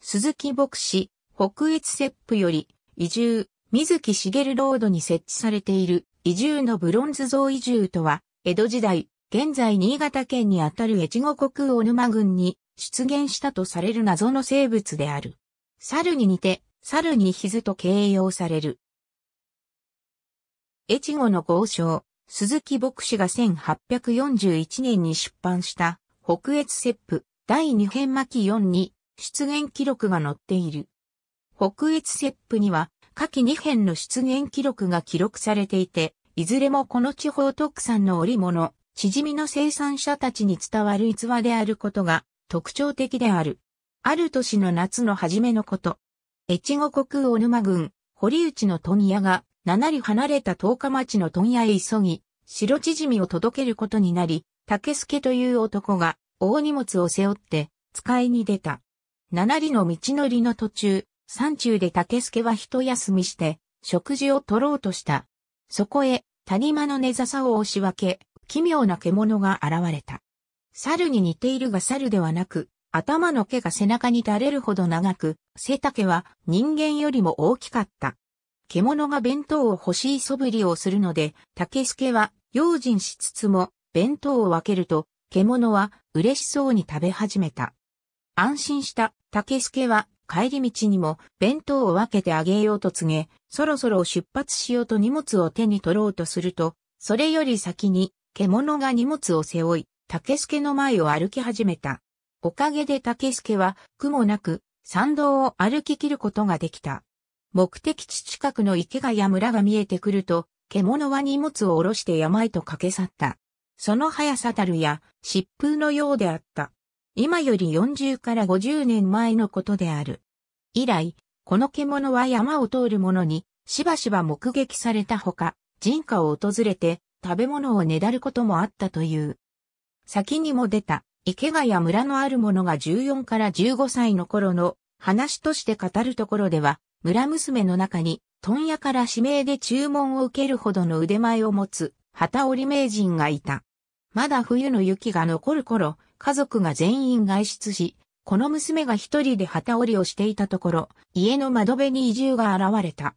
鈴木牧師、北越セップより、移住、水木しげるロードに設置されている、移住のブロンズ像移住とは、江戸時代、現在新潟県にあたる越後国小沼郡に出現したとされる謎の生物である。猿に似て、猿にズと形容される。越後の豪商、鈴木牧師が1841年に出版した、北越ップ、第二編巻4に出現記録が載っている。北越セップには、下記2編の出現記録が記録されていて、いずれもこの地方特産の織物、しじみの生産者たちに伝わる逸話であることが特徴的である。ある年の夏の初めのこと。越後国小沼郡、堀内の問屋が、七里離れた十日町の問屋へ急ぎ、白縮みを届けることになり、竹助という男が、大荷物を背負って、使いに出た。七里の道のりの途中、山中で竹助は一休みして、食事を取ろうとした。そこへ、谷間の根笹を押し分け、奇妙な獣が現れた。猿に似ているが猿ではなく、頭の毛が背中に垂れるほど長く、背丈は人間よりも大きかった。獣が弁当を欲しい素振りをするので、竹助は用心しつつも、弁当を分けると、獣は嬉しそうに食べ始めた。安心した竹助は帰り道にも弁当を分けてあげようと告げ、そろそろ出発しようと荷物を手に取ろうとすると、それより先に獣が荷物を背負い、竹助の前を歩き始めた。おかげで竹助は苦もなく山道を歩き切ることができた。目的地近くの池がや村が見えてくると、獣は荷物を下ろして山へと駆け去った。その速さたるや、疾風のようであった。今より40から50年前のことである。以来、この獣は山を通る者に、しばしば目撃されたほか、人家を訪れて、食べ物をねだることもあったという。先にも出た、池谷村のある者が14から15歳の頃の話として語るところでは、村娘の中に、問屋から指名で注文を受けるほどの腕前を持つ、旗織名人がいた。まだ冬の雪が残る頃、家族が全員外出し、この娘が一人で旗織りをしていたところ、家の窓辺に移住が現れた。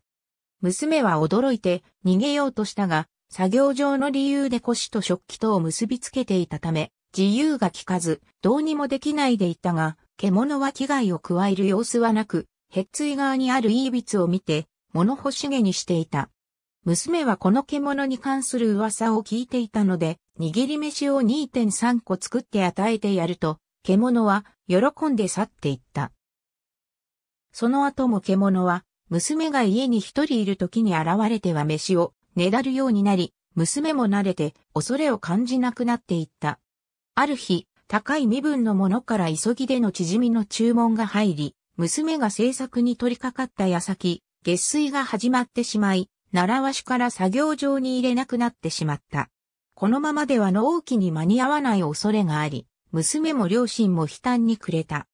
娘は驚いて逃げようとしたが、作業上の理由で腰と食器とを結びつけていたため、自由が利かず、どうにもできないでいたが、獣は危害を加える様子はなく、へっつい側にあるいいびツを見て、物欲しげにしていた。娘はこの獣に関する噂を聞いていたので、握り飯を2.3個作って与えてやると、獣は喜んで去っていった。その後も獣は、娘が家に一人いる時に現れては飯をねだるようになり、娘も慣れて恐れを感じなくなっていった。ある日、高い身分の者から急ぎでの縮みの注文が入り、娘が制作に取り掛かった矢先、月水が始まってしまい、習わしから作業場に入れなくなってしまった。このままでは納期に間に合わない恐れがあり、娘も両親も悲嘆にくれた。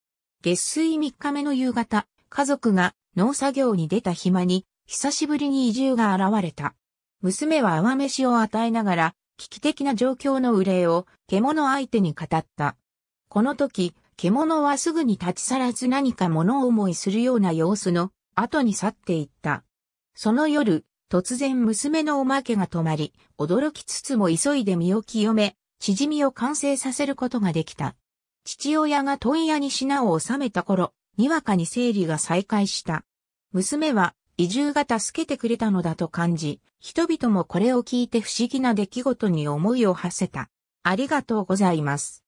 月水3日目の夕方、家族が農作業に出た暇に、久しぶりに移住が現れた。娘は泡飯を与えながら、危機的な状況の憂いを獣相手に語った。この時、獣はすぐに立ち去らず何か物思いするような様子の後に去っていった。その夜、突然娘のおまけが止まり、驚きつつも急いで身を清め、縮みを完成させることができた。父親が問屋に品を収めた頃、にわかに生理が再開した。娘は移住が助けてくれたのだと感じ、人々もこれを聞いて不思議な出来事に思いを馳せた。ありがとうございます。